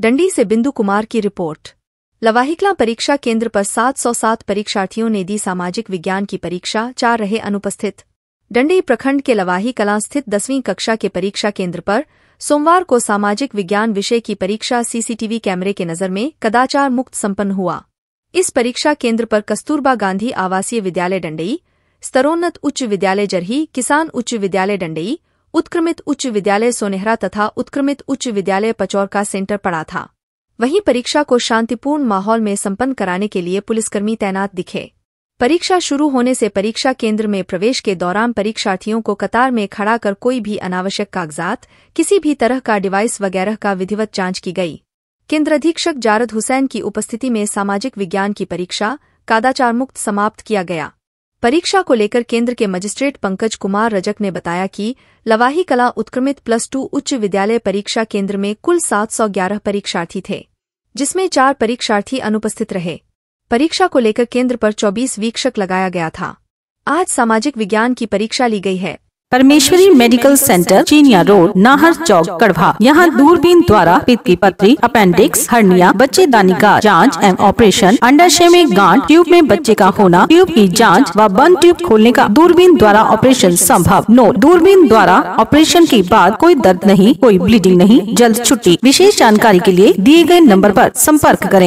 डंडी से बिंदु कुमार की रिपोर्ट लवाहिकला परीक्षा केंद्र पर 707 परीक्षार्थियों ने दी सामाजिक विज्ञान की परीक्षा चार रहे अनुपस्थित डंडी प्रखंड के लवाही कला स्थित दसवीं कक्षा के परीक्षा केंद्र पर सोमवार को सामाजिक विज्ञान विषय की परीक्षा सीसीटीवी कैमरे के नजर में कदाचार मुक्त संपन्न हुआ इस परीक्षा केंद्र पर कस्तूरबा गांधी आवासीय विद्यालय डंडई स्तरोन्नत उच्च विद्यालय जरही किसान उच्च विद्यालय डंडई उत्क्रमित उच्च विद्यालय सोनेहरा तथा उत्क्रमित उच्च विद्यालय पचौर का सेंटर पड़ा था वहीं परीक्षा को शांतिपूर्ण माहौल में संपन्न कराने के लिए पुलिसकर्मी तैनात दिखे परीक्षा शुरू होने से परीक्षा केंद्र में प्रवेश के दौरान परीक्षार्थियों को कतार में खड़ा कर कोई भी अनावश्यक कागजात किसी भी तरह का डिवाइस वगैरह का विधिवत जांच की गई केंद्र अधीक्षक जारद हुसैन की उपस्थिति में सामाजिक विज्ञान की परीक्षा कादाचार मुक्त समाप्त किया गया परीक्षा को लेकर केंद्र के मजिस्ट्रेट पंकज कुमार रजक ने बताया कि लवाही कला उत्क्रमित प्लस टू उच्च विद्यालय परीक्षा केंद्र में कुल 711 परीक्षार्थी थे जिसमें चार परीक्षार्थी अनुपस्थित रहे परीक्षा को लेकर केंद्र पर 24 वीक्षक लगाया गया था आज सामाजिक विज्ञान की परीक्षा ली गई है Parmeshwari medical centre Chiniya road Nahar chowk Garhwa यहाँ दूरबीन द्वारा पित्त की पथरी अपेंडिक्स हर्निया बच्चे दानी का जाँच एवं ऑपरेशन अंडाशय में गांठ ट्यूब में बच्चे का होना ट्यूब की जांच व बंद ट्यूब खोलने का दूरबीन द्वारा ऑपरेशन संभव नोट दूरबीन द्वारा ऑपरेशन के बाद कोई दर्द नहीं कोई ब्लीडिंग नहीं जल्द छुट्टी विशेष जानकारी के लिए दिए गए नंबर आरोप संपर्क करें